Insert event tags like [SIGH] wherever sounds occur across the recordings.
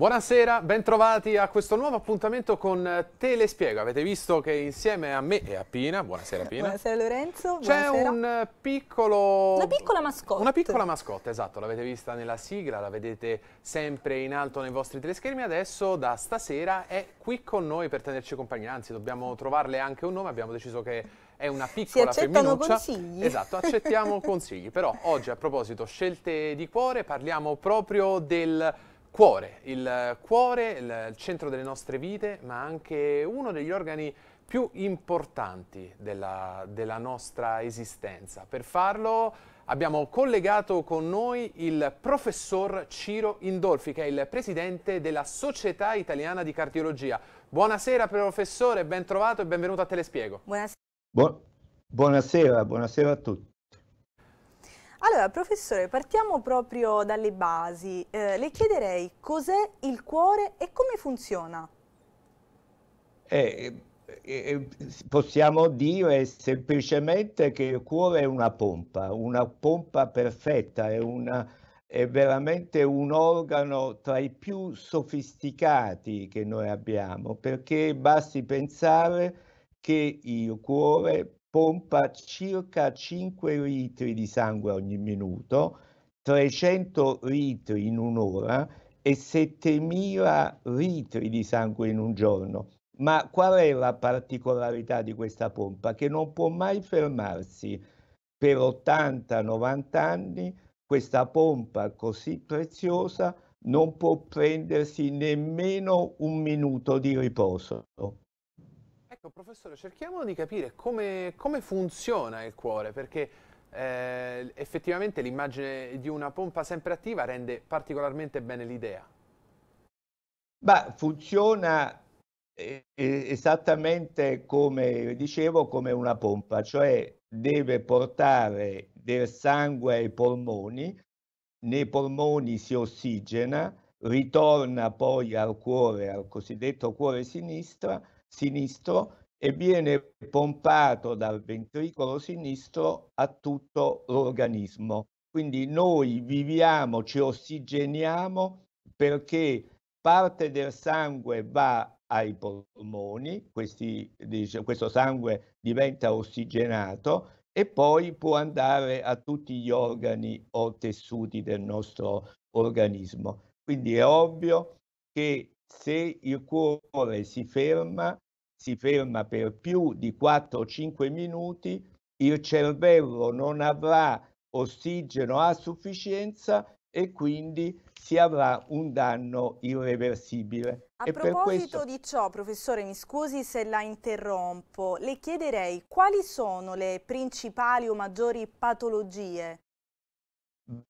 Buonasera, bentrovati a questo nuovo appuntamento con eh, Telespiego. Avete visto che insieme a me e a Pina, buonasera Pina. Buonasera Lorenzo, C'è un eh, piccolo... Una piccola mascotte. Una piccola mascotte, esatto, l'avete vista nella sigla, la vedete sempre in alto nei vostri teleschermi. Adesso da stasera è qui con noi per tenerci compagnia, anzi dobbiamo trovarle anche un nome, abbiamo deciso che è una piccola si accettano femminuccia. consigli. Esatto, accettiamo [LAUGHS] consigli, però oggi a proposito scelte di cuore parliamo proprio del cuore, il cuore, il centro delle nostre vite, ma anche uno degli organi più importanti della, della, nostra esistenza. Per farlo abbiamo collegato con noi il professor Ciro Indolfi, che è il presidente della Società Italiana di Cardiologia. Buonasera professore, ben trovato e benvenuto a Telespiego. Buonasera, Bu buonasera, buonasera a tutti. Allora, professore, partiamo proprio dalle basi. Eh, le chiederei cos'è il cuore e come funziona? Eh, eh, eh possiamo dire semplicemente che il cuore è una pompa, una pompa perfetta, è, una, è veramente un organo tra i più sofisticati che noi abbiamo, perché basti pensare che il cuore pompa circa 5 litri di sangue ogni minuto, 300 litri in un'ora e 7000 litri di sangue in un giorno. Ma qual è la particolarità di questa pompa? Che non può mai fermarsi. Per 80-90 anni questa pompa così preziosa non può prendersi nemmeno un minuto di riposo. Ecco, professore, cerchiamo di capire come, come funziona il cuore, perché eh, effettivamente l'immagine di una pompa sempre attiva rende particolarmente bene l'idea. Beh, funziona eh, eh, esattamente come dicevo, come una pompa, cioè deve portare del sangue ai polmoni, nei polmoni si ossigena, ritorna poi al cuore, al cosiddetto cuore sinistra, sinistro e viene pompato dal ventricolo sinistro a tutto l'organismo. Quindi noi viviamo, ci ossigeniamo perché parte del sangue va ai polmoni, questi, questo sangue diventa ossigenato e poi può andare a tutti gli organi o tessuti del nostro organismo. Quindi è ovvio che se il cuore si ferma, si ferma per più di 4-5 minuti, il cervello non avrà ossigeno a sufficienza e quindi si avrà un danno irreversibile. A e proposito questo... di ciò, professore, mi scusi se la interrompo, le chiederei quali sono le principali o maggiori patologie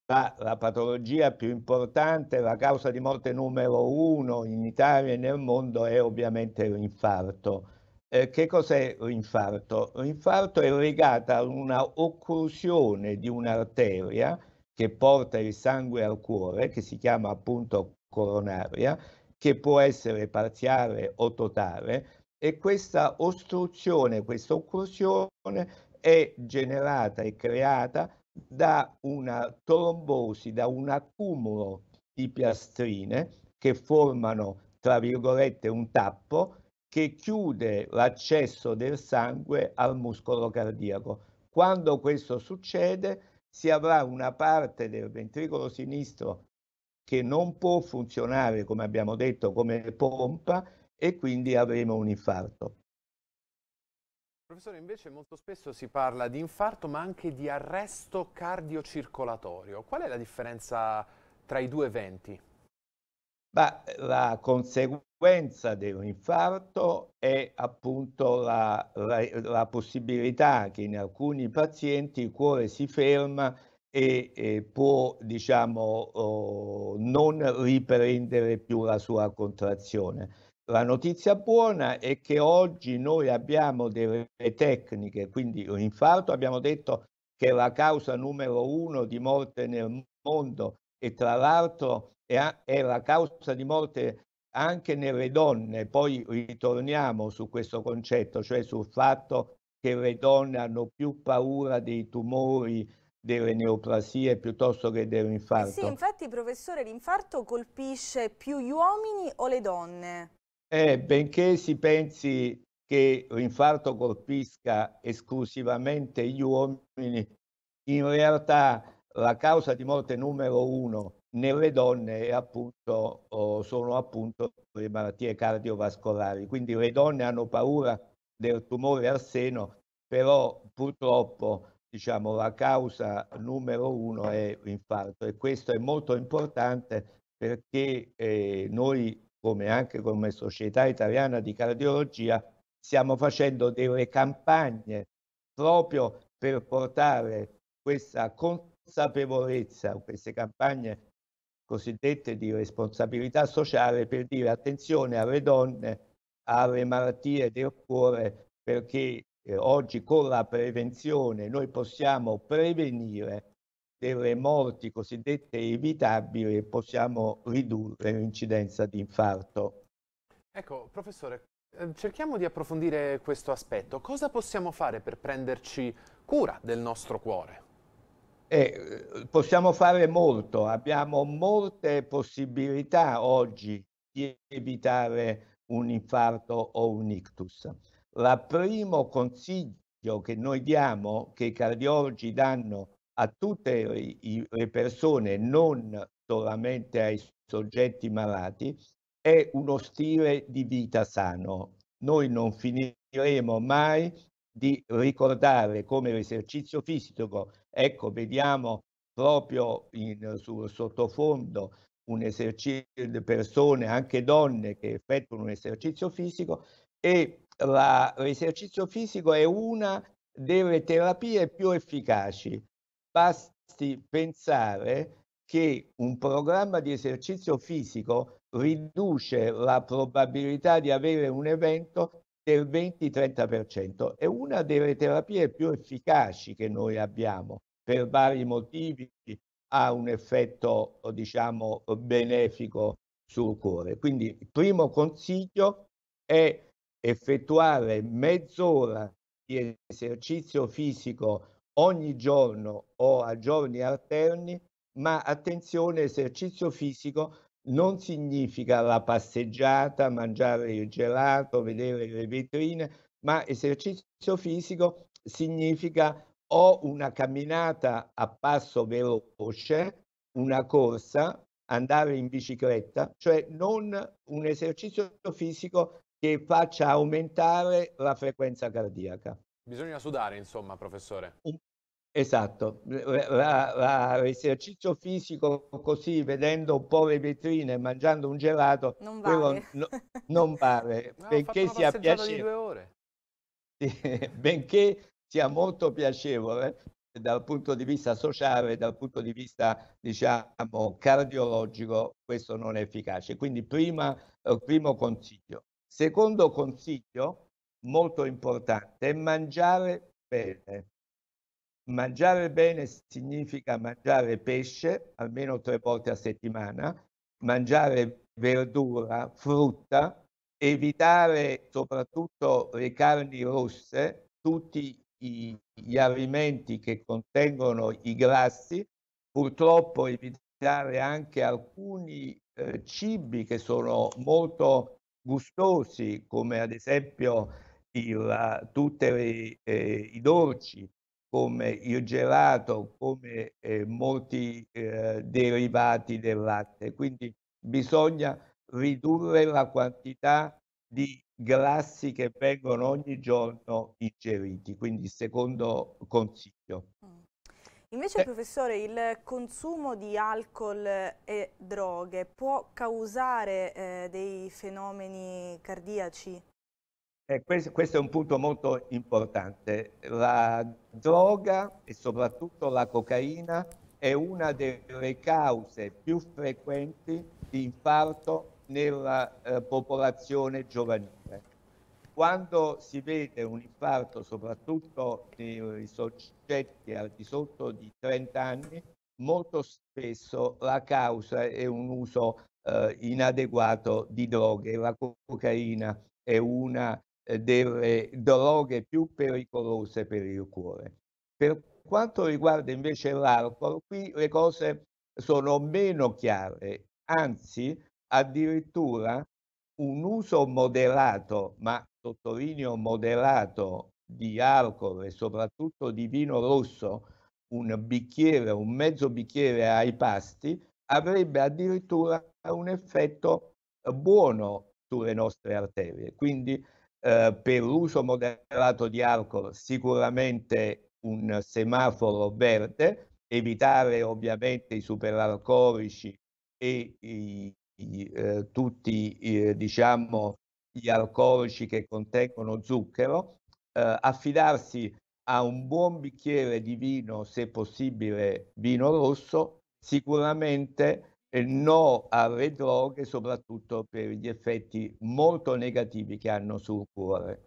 la, la patologia più importante, la causa di morte numero uno in Italia e nel mondo è ovviamente l'infarto. Eh, che cos'è l'infarto? L'infarto è legato a una occlusione di un'arteria che porta il sangue al cuore, che si chiama appunto coronaria, che può essere parziale o totale, e questa ostruzione, questa occlusione è generata e creata da una trombosi, da un accumulo di piastrine che formano, tra virgolette, un tappo che chiude l'accesso del sangue al muscolo cardiaco. Quando questo succede, si avrà una parte del ventricolo sinistro che non può funzionare, come abbiamo detto, come pompa e quindi avremo un infarto. Professore, invece molto spesso si parla di infarto ma anche di arresto cardiocircolatorio. Qual è la differenza tra i due eventi? Beh, la conseguenza dell'infarto è appunto la, la, la, possibilità che in alcuni pazienti il cuore si ferma e, e può diciamo, oh, non riprendere più la sua contrazione la notizia buona è che oggi noi abbiamo delle tecniche, quindi l'infarto abbiamo detto che è la causa numero uno di morte nel mondo e tra l'altro è la causa di morte anche nelle donne. Poi ritorniamo su questo concetto, cioè sul fatto che le donne hanno più paura dei tumori delle neoplasie piuttosto che dell'infarto. Sì, infatti professore, l'infarto colpisce più gli uomini o le donne? Eh, benché si pensi che l'infarto colpisca esclusivamente gli uomini, in realtà la causa di morte numero uno nelle donne appunto, sono appunto le malattie cardiovascolari. Quindi le donne hanno paura del tumore al seno, però purtroppo diciamo, la causa numero uno è l'infarto e questo è molto importante perché eh, noi come anche come Società Italiana di Cardiologia, stiamo facendo delle campagne proprio per portare questa consapevolezza, queste campagne cosiddette di responsabilità sociale per dire attenzione alle donne, alle malattie del cuore, perché eh, oggi con la prevenzione noi possiamo prevenire delle morti cosiddette evitabili possiamo ridurre l'incidenza di infarto. Ecco, professore, eh, cerchiamo di approfondire questo aspetto. Cosa possiamo fare per prenderci cura del nostro cuore? Eh, possiamo fare molto, abbiamo molte possibilità oggi di evitare un infarto o un ictus. Il primo consiglio che noi diamo, che i cardiologi danno a tutte le persone, non solamente ai soggetti malati, è uno stile di vita sano. Noi non finiremo mai di ricordare come l'esercizio fisico, ecco, vediamo proprio in, sul sottofondo un esercizio, persone, anche donne che effettuano un esercizio fisico e la, l'esercizio fisico è una delle terapie più efficaci Basti pensare che un programma di esercizio fisico riduce la probabilità di avere un evento del 20-30%. È una delle terapie più efficaci che noi abbiamo per vari motivi, ha un effetto diciamo benefico sul cuore. Quindi il primo consiglio è effettuare mezz'ora di esercizio fisico ogni giorno o a giorni alterni, ma attenzione, esercizio fisico non significa la passeggiata, mangiare il gelato, vedere le vetrine, ma esercizio fisico significa o una camminata a passo veloce, una corsa, andare in bicicletta, cioè non un esercizio fisico che faccia aumentare la frequenza cardiaca. Bisogna sudare, insomma, professore. Esatto, l'esercizio eh, eh, fisico così, vedendo un po' le vetrine, mangiando un gelato, non vale, no, [LAUGHS] non vale no, benché sia piacevole. [LAUGHS] benché sia molto piacevole eh, dal punto di vista sociale, dal punto di vista diciamo cardiologico, questo non è efficace. Quindi prima, primo consiglio. Secondo consiglio, molto importante è mangiare bene. Mangiare bene significa mangiare pesce almeno tre volte a settimana, mangiare verdura, frutta, evitare soprattutto le carni rosse, tutti i, gli alimenti che contengono i grassi, purtroppo evitare anche alcuni eh, cibi che sono molto gustosi, come ad esempio tutti eh, i dolci, come il gelato, come eh, molti eh, derivati del latte. Quindi bisogna ridurre la quantità di grassi che vengono ogni giorno ingeriti, quindi secondo consiglio. Mm. Invece, eh. professore, il consumo di alcol e droghe può causare eh, dei fenomeni cardiaci? Eh, questo, questo, è un punto molto importante. La droga e soprattutto la cocaina è una delle cause più frequenti di infarto nella eh, popolazione giovanile. Quando si vede un infarto, soprattutto nei soggetti al di sotto di 30 anni, molto spesso la causa è un uso eh, inadeguato di droghe. La cocaina è una eh, delle droghe più pericolose per il cuore. Per quanto riguarda invece l'alcol, qui le cose sono meno chiare, anzi addirittura un uso moderato, ma sottolineo moderato, di alcol e soprattutto di vino rosso, un bicchiere, un mezzo bicchiere ai pasti, avrebbe addirittura un effetto eh, buono sulle nostre arterie. Quindi eh, per l'uso moderato di alcol sicuramente un semaforo verde, evitare ovviamente i superalcolici e i, i, eh, tutti eh, diciamo, gli alcolici che contengono zucchero, eh, affidarsi a un buon bicchiere di vino, se possibile vino rosso, sicuramente no alle droghe, soprattutto per gli effetti molto negativi che hanno sul cuore.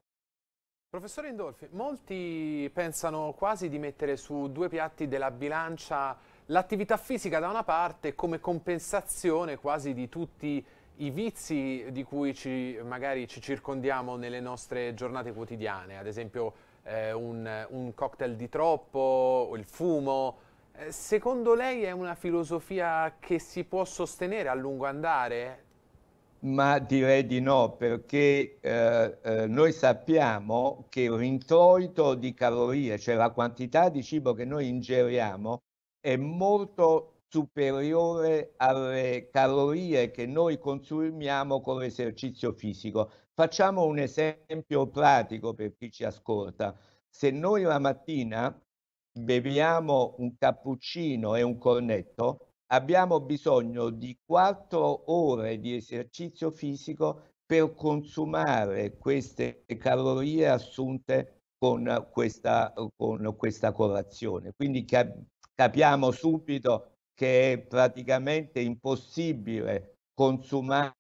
Professore Indolfi, molti pensano quasi di mettere su due piatti della bilancia l'attività fisica da una parte come compensazione quasi di tutti i vizi di cui ci, magari ci circondiamo nelle nostre giornate quotidiane, ad esempio eh, un, un cocktail di troppo, il fumo, eh, secondo lei è una filosofia che si può sostenere a lungo andare? Ma direi di no, perché eh, eh, noi sappiamo che un introito di calorie, cioè la quantità di cibo che noi ingeriamo, è molto superiore alle calorie che noi consumiamo con l'esercizio fisico. Facciamo un esempio pratico per chi ci ascolta. Se noi la mattina beviamo un cappuccino e un cornetto, abbiamo bisogno di 4 ore di esercizio fisico per consumare queste calorie assunte con questa, con questa colazione. Quindi capiamo subito che è praticamente impossibile consumare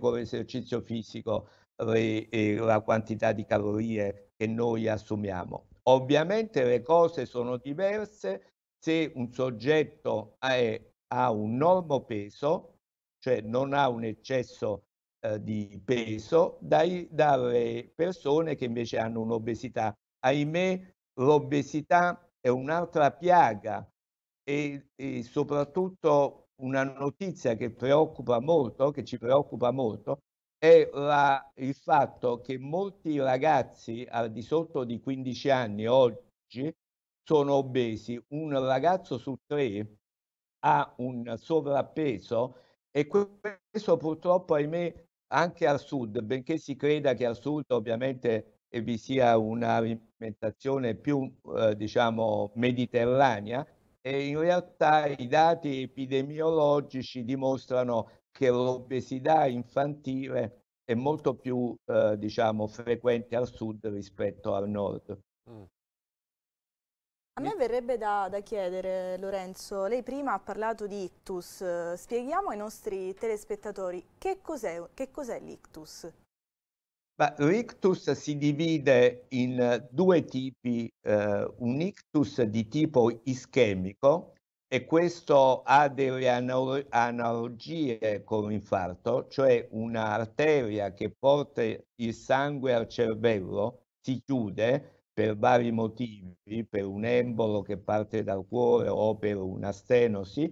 con l'esercizio fisico eh, la quantità di calorie che noi assumiamo. Ovviamente le cose sono diverse se un soggetto è, ha un normo peso, cioè non ha un eccesso eh, di peso, dai, dalle persone che invece hanno un'obesità. Ahimè, l'obesità è un'altra piaga e, e soprattutto una notizia che preoccupa molto, che ci preoccupa molto, è la, il fatto che molti ragazzi al di sotto di 15 anni oggi sono obesi. Un ragazzo su tre ha un sovrappeso e questo purtroppo, ahimè, anche al sud, benché si creda che al sud ovviamente eh, vi sia un'alimentazione più, eh, diciamo, mediterranea, e in realtà i dati epidemiologici dimostrano che l'obesità infantile è molto più eh, diciamo frequente al sud rispetto al nord. Mm. A me verrebbe da, da, chiedere, Lorenzo, lei prima ha parlato di ictus, spieghiamo ai nostri telespettatori che cos'è, cos l'ictus? l'ictus si divide in due tipi, eh, un ictus di tipo ischemico, e questo ha delle analogie con l'infarto, cioè un'arteria che porta il sangue al cervello si chiude per vari motivi, per un embolo che parte dal cuore o per una stenosi,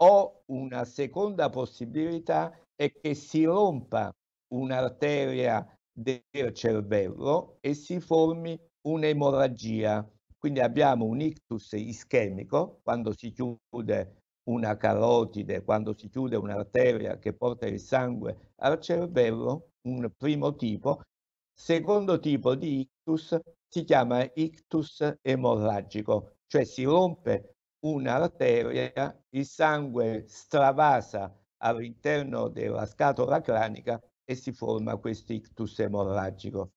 o una seconda possibilità è che si rompa un'arteria del cervello e si formi un'emorragia quindi abbiamo un ictus ischemico quando si chiude una carotide, quando si chiude un'arteria che porta il sangue al cervello, un primo tipo. Secondo tipo di ictus si chiama ictus emorragico, cioè si rompe un'arteria, il sangue stravasa all'interno della scatola cranica e si forma questo ictus emorragico.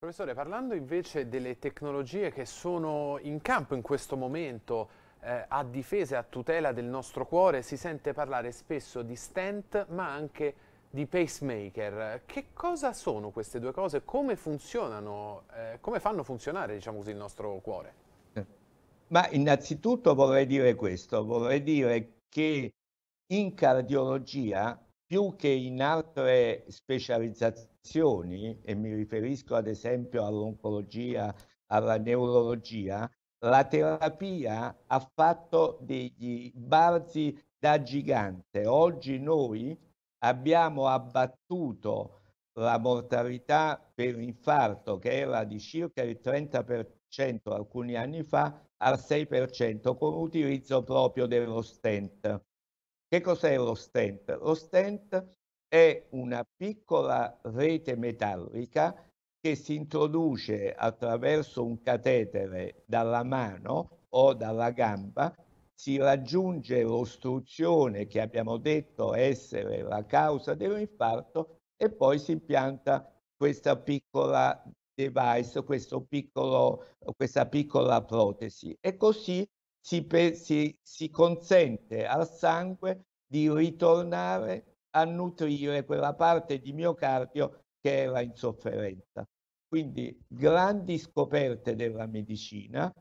Professore, parlando invece delle tecnologie che sono in campo in questo momento eh, a difesa e a tutela del nostro cuore, si sente parlare spesso di stent ma anche di pacemaker. Che cosa sono queste due cose? Come funzionano? Eh, come fanno funzionare diciamo così, il nostro cuore? Ma innanzitutto vorrei dire questo, vorrei dire che in cardiologia più che in altre specializzazioni condizioni, e mi riferisco ad esempio all'oncologia, alla neurologia, la terapia ha fatto degli balzi da gigante. Oggi noi abbiamo abbattuto la mortalità per infarto che era di circa il 30% alcuni anni fa al 6% con l'utilizzo proprio dello stent. Che cos'è lo stent? Lo stent è una piccola rete metallica che si introduce attraverso un catetere dalla mano o dalla gamba, si raggiunge l'ostruzione che abbiamo detto essere la causa dell'infarto e poi si impianta questa piccola device, piccolo, questa piccola protesi e così si, si, si consente al sangue di ritornare a nutrire quella parte di miocardio che era in sofferenza. Quindi grandi scoperte della medicina,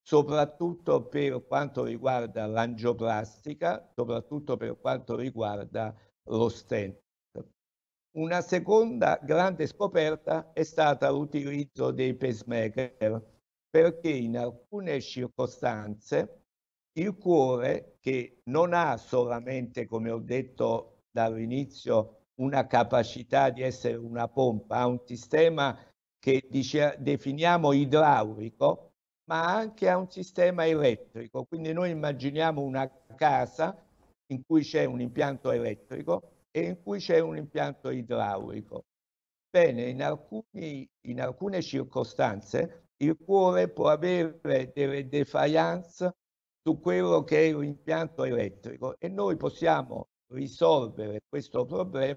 soprattutto per quanto riguarda l'angioplastica, soprattutto per quanto riguarda lo stent. Una seconda grande scoperta è stata l'utilizzo dei pacemaker, perché in alcune circostanze il cuore, che non ha solamente, come ho detto, dall'inizio una capacità di essere una pompa, a un sistema che dice, definiamo idraulico, ma anche a un sistema elettrico. Quindi noi immaginiamo una casa in cui c'è un impianto elettrico e in cui c'è un impianto idraulico. Bene, in, alcuni, in alcune circostanze il cuore può avere delle defiance su quello che è l'impianto elettrico e noi possiamo risolvere questo problema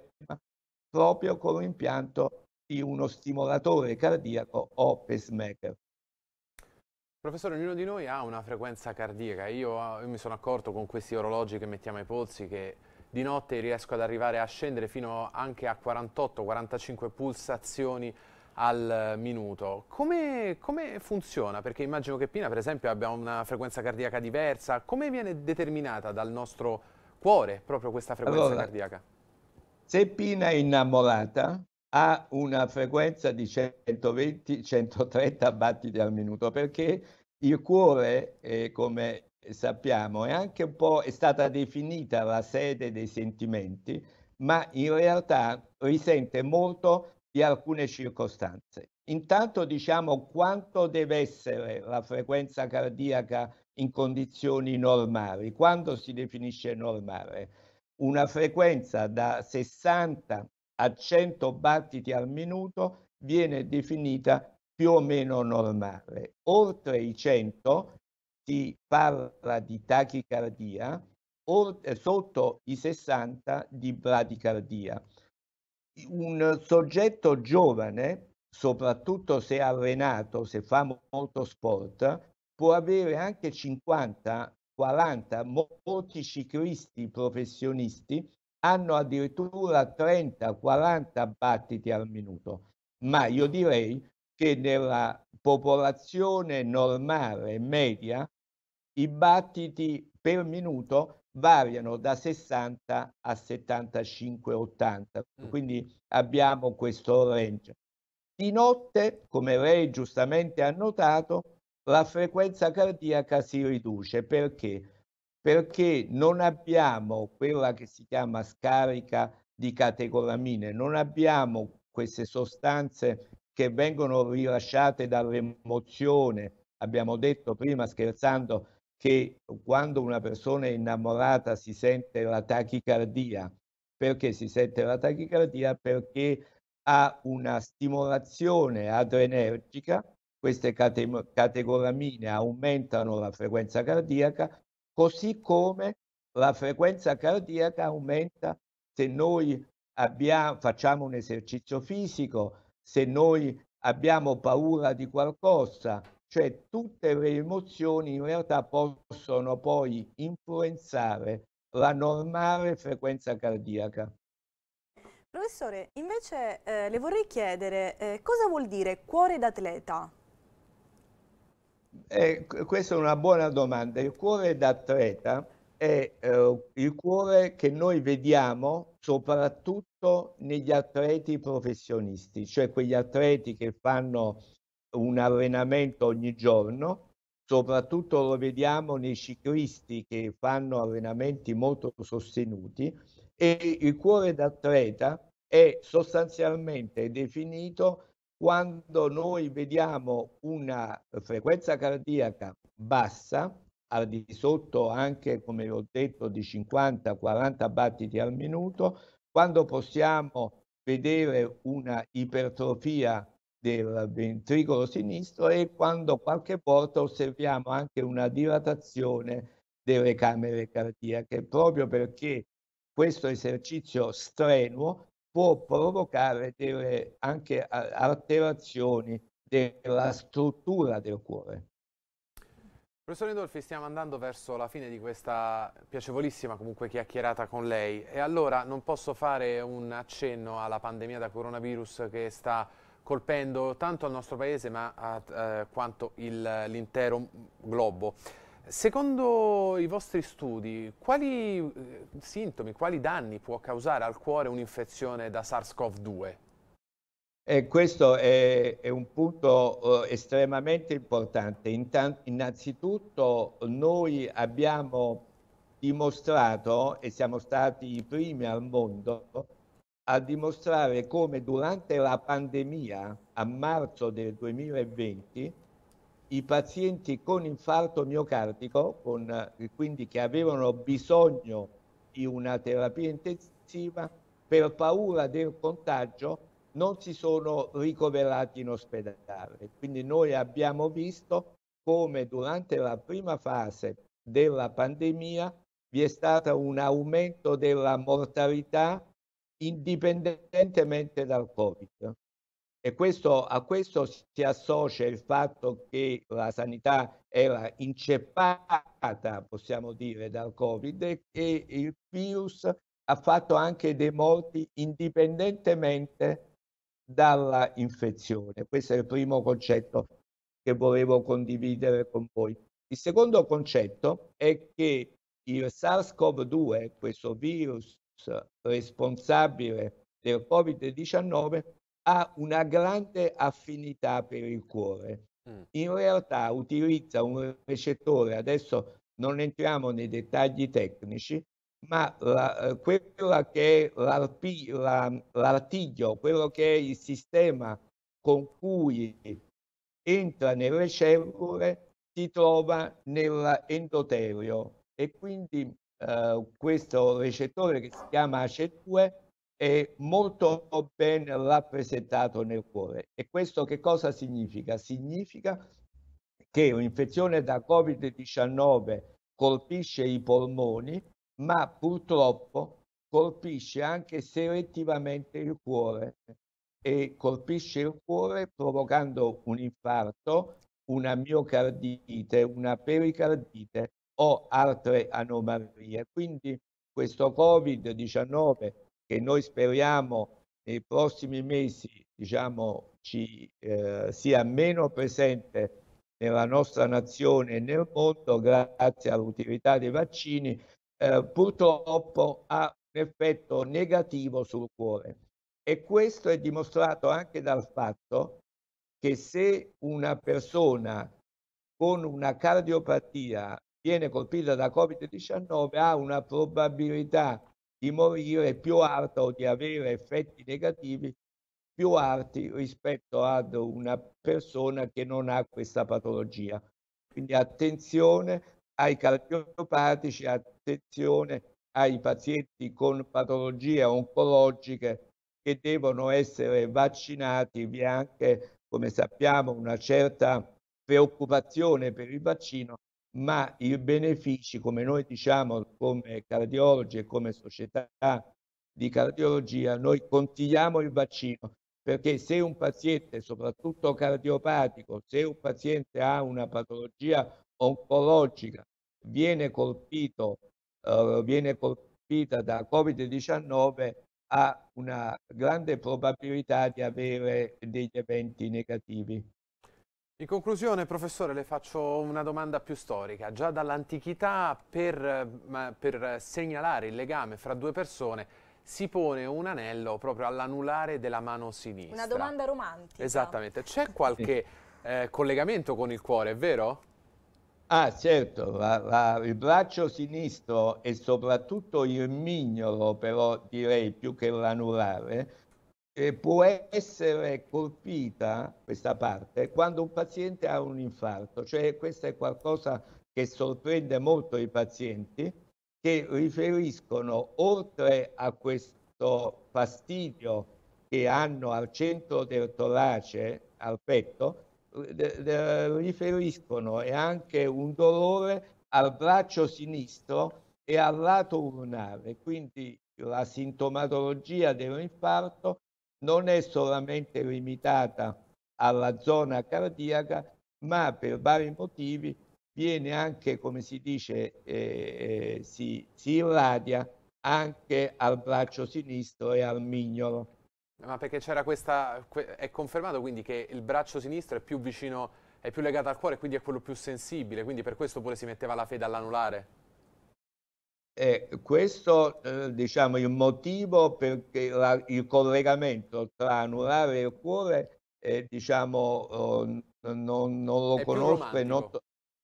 proprio con l'impianto di uno stimolatore cardiaco o pacemaker. Professore, ognuno di noi ha una frequenza cardiaca. Io, ah, io mi sono accorto con questi orologi che mettiamo ai polsi che di notte riesco ad arrivare a scendere fino anche a 48-45 pulsazioni al minuto. Come, come, funziona? Perché immagino che Pina, per esempio, abbia una frequenza cardiaca diversa. Come viene determinata dal nostro cuore proprio questa frequenza allora, cardiaca. Se Pina è innamorata ha una frequenza di 120-130 battiti al minuto perché il cuore, eh, come sappiamo, è anche un po' è stata definita la sede dei sentimenti, ma in realtà risente molto di alcune circostanze. Intanto diciamo quanto deve essere la frequenza cardiaca in condizioni normali. Quando si definisce normale? Una frequenza da 60 a 100 battiti al minuto viene definita più o meno normale. Oltre i 100 si parla di tachicardia, oltre, sotto i 60 di bradicardia. Un soggetto giovane, soprattutto se allenato, se fa molto sport, può avere anche 50, 40, molti ciclisti professionisti hanno addirittura 30, 40 battiti al minuto, ma io direi che nella popolazione normale media i battiti per minuto variano da 60 a 75 80 mm. quindi abbiamo questo range di notte come lei giustamente ha notato la frequenza cardiaca si riduce. Perché? Perché non abbiamo quella che si chiama scarica di catecolamine, non abbiamo queste sostanze che vengono rilasciate dall'emozione. Abbiamo detto prima scherzando che quando una persona è innamorata si sente la tachicardia. Perché si sente la tachicardia? Perché ha una stimolazione adrenergica queste catecolamine aumentano la frequenza cardiaca, così come la frequenza cardiaca aumenta se noi abbiamo, facciamo un esercizio fisico, se noi abbiamo paura di qualcosa, cioè tutte le emozioni in realtà possono poi influenzare la normale frequenza cardiaca. Professore, invece eh, le vorrei chiedere eh, cosa vuol dire cuore d'atleta? Eh, questa è una buona domanda. Il cuore d'atleta è eh, il cuore che noi vediamo soprattutto negli atleti professionisti, cioè quegli atleti che fanno un allenamento ogni giorno, soprattutto lo vediamo nei ciclisti che fanno allenamenti molto sostenuti e il cuore d'atleta è sostanzialmente definito quando noi vediamo una frequenza cardiaca bassa, al di sotto anche, come ho detto, di 50-40 battiti al minuto, quando possiamo vedere una ipertrofia del ventricolo sinistro e quando qualche volta osserviamo anche una dilatazione delle camere cardiache, proprio perché questo esercizio strenuo può provocare delle anche alterazioni della struttura del cuore. Professor Indolfi, stiamo andando verso la fine di questa piacevolissima comunque chiacchierata con lei e allora non posso fare un accenno alla pandemia da coronavirus che sta colpendo tanto il nostro paese ma a, eh, quanto l'intero globo. Secondo i vostri studi, quali eh, sintomi, quali danni può causare al cuore un'infezione da SARS-CoV-2? Eh, questo è, è, un punto eh, estremamente importante. Intan innanzitutto noi abbiamo dimostrato e siamo stati i primi al mondo a dimostrare come durante la pandemia a marzo del 2020 i pazienti con infarto miocardico, con, eh, quindi che avevano bisogno di una terapia intensiva, per paura del contagio non si sono ricoverati in ospedale. Quindi noi abbiamo visto come durante la prima fase della pandemia vi è stato un aumento della mortalità indipendentemente dal Covid. E questo, a questo si associa il fatto che la sanità era inceppata, possiamo dire, dal Covid e il virus ha fatto anche dei morti indipendentemente dalla infezione. Questo è il primo concetto che volevo condividere con voi. Il secondo concetto è che il SARS-CoV-2, questo virus responsabile del Covid-19, ha una grande affinità per il cuore. Mm. In realtà utilizza un recettore, adesso non entriamo nei dettagli tecnici, ma la, eh, quella che è l'arpi, la, l'artiglio, quello che è il sistema con cui entra nelle cellule, si trova nell'endotelio e quindi eh, questo recettore che si chiama ACE2 è molto ben rappresentato nel cuore. E questo che cosa significa? Significa che un'infezione da Covid-19 colpisce i polmoni, ma purtroppo colpisce anche selettivamente il cuore e colpisce il cuore provocando un infarto, una miocardite, una pericardite o altre anomalie. Quindi questo Covid-19 che noi speriamo nei prossimi mesi diciamo, ci, eh, sia meno presente nella nostra nazione e nel mondo grazie all'utilità dei vaccini, eh, purtroppo ha un effetto negativo sul cuore. E questo è dimostrato anche dal fatto che se una persona con una cardiopatia viene colpita da Covid-19 ha una probabilità di morire più alta o di avere effetti negativi più alti rispetto ad una persona che non ha questa patologia. Quindi attenzione ai cardiopatici, attenzione ai pazienti con patologie oncologiche che devono essere vaccinati. Vi è anche, come sappiamo, una certa preoccupazione per il vaccino ma i benefici, come noi diciamo come cardiologi e come società di cardiologia, noi consigliamo il vaccino perché se un paziente, soprattutto cardiopatico, se un paziente ha una patologia oncologica, viene colpito, uh, viene colpita da Covid-19, ha una grande probabilità di avere degli eventi negativi. In conclusione, professore, le faccio una domanda più storica. Già dall'antichità, per, per, segnalare il legame fra due persone, si pone un anello proprio all'anulare della mano sinistra. Una domanda romantica. Esattamente. C'è [LAUGHS] qualche eh, collegamento con il cuore, è vero? Ah, certo. La, la, il braccio sinistro e soprattutto il mignolo, però direi più che l'anulare, eh, può essere colpita questa parte quando un paziente ha un infarto, cioè questo è qualcosa che sorprende molto i pazienti che riferiscono oltre a questo fastidio che hanno al centro del torace, al petto, eh, riferiscono e anche un dolore al braccio sinistro e al lato lunare, quindi la sintomatologia dell'infarto non è solamente limitata alla zona cardiaca, ma per vari motivi viene anche, come si dice, eh, eh si, si irradia anche al braccio sinistro e al mignolo. Ma perché c'era questa, è confermato quindi che il braccio sinistro è più vicino, è più legato al cuore, quindi è quello più sensibile, quindi per questo pure si metteva la fede all'anulare? E questo eh, diciamo il motivo perché la, il collegamento tra anulare e cuore eh, diciamo, eh, non, non, lo è conosco, romantico.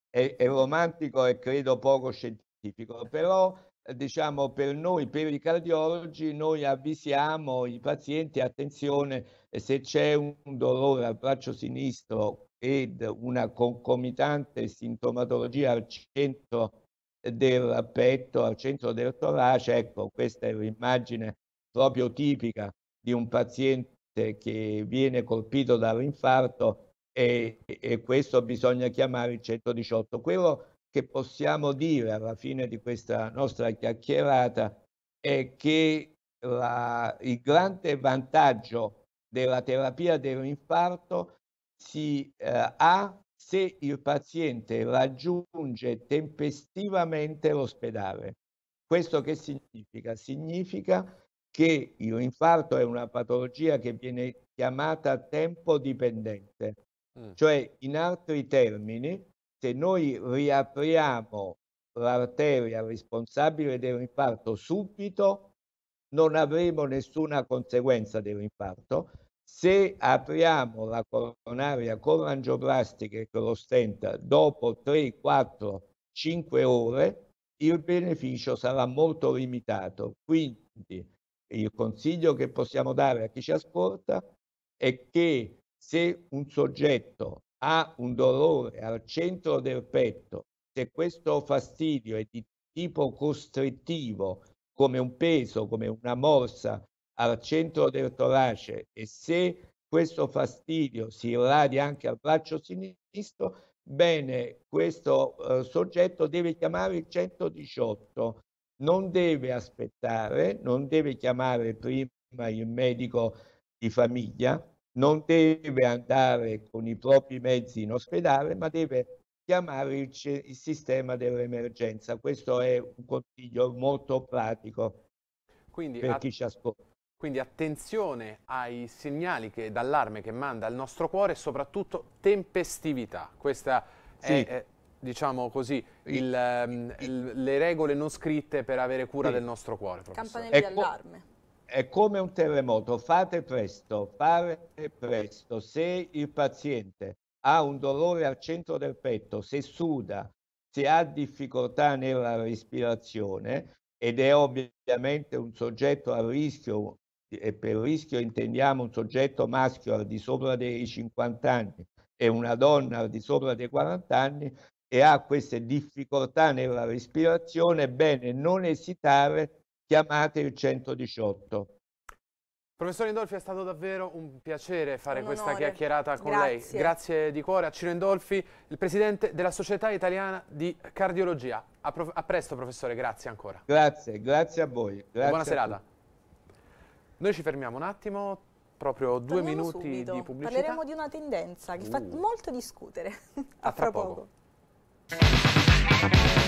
È, è, romantico e credo poco scientifico, però eh, diciamo per noi, per i cardiologi, noi avvisiamo i pazienti, attenzione, se c'è un dolore al braccio sinistro ed una concomitante sintomatologia al centro del petto al centro del torace. Ecco, questa è l'immagine proprio tipica di un paziente che viene colpito dall'infarto e, e, questo bisogna chiamare il 118. Quello che possiamo dire alla fine di questa nostra chiacchierata è che la, il grande vantaggio della terapia dell'infarto si eh, ha se il paziente raggiunge tempestivamente l'ospedale. Questo che significa? Significa che l'infarto è una patologia che viene chiamata tempo dipendente, mm. cioè in altri termini, se noi riapriamo l'arteria responsabile dell'infarto subito, non avremo nessuna conseguenza dell'infarto, se apriamo la coronaria con l'angioplastica e con lo stent dopo 3, 4, 5 ore, il beneficio sarà molto limitato. Quindi il consiglio che possiamo dare a chi ci ascolta è che se un soggetto ha un dolore al centro del petto, se questo fastidio è di tipo costrittivo, come un peso, come una morsa al centro del torace e se questo fastidio si irradia anche al braccio sinistro, bene, questo eh, soggetto deve chiamare il 118, non deve aspettare, non deve chiamare prima il medico di famiglia, non deve andare con i propri mezzi in ospedale, ma deve chiamare il, il sistema dell'emergenza. Questo è un consiglio molto pratico Quindi, per chi ci ascolta. Quindi attenzione ai segnali d'allarme che manda il nostro cuore e soprattutto tempestività. Questa sì. è, è, diciamo così, il, um, il, le regole non scritte per avere cura sì. del nostro cuore. Professore. Campanelli d'allarme. è come un terremoto, fate presto, fare presto. Se il paziente ha un dolore al centro del petto, se suda, se ha difficoltà nella respirazione, ed è ovviamente un soggetto a rischio e per rischio intendiamo un soggetto maschio al di sopra dei 50 anni e una donna al di sopra dei 40 anni e ha queste difficoltà nella respirazione, bene, non esitare, chiamate il 118. Professor Indolfi, è stato davvero un piacere fare un questa chiacchierata con Grazie. lei. Grazie di cuore a Ciro Indolfi, il presidente della Società Italiana di Cardiologia. A, a presto, professore. Grazie ancora. Grazie, grazie a voi. Grazie buona a serata. Tutti. Noi ci fermiamo un attimo, proprio due Torniamo minuti subito. di pubblicità. Parleremo di una tendenza che uh. fa molto discutere. A, A, fra, fra poco. poco.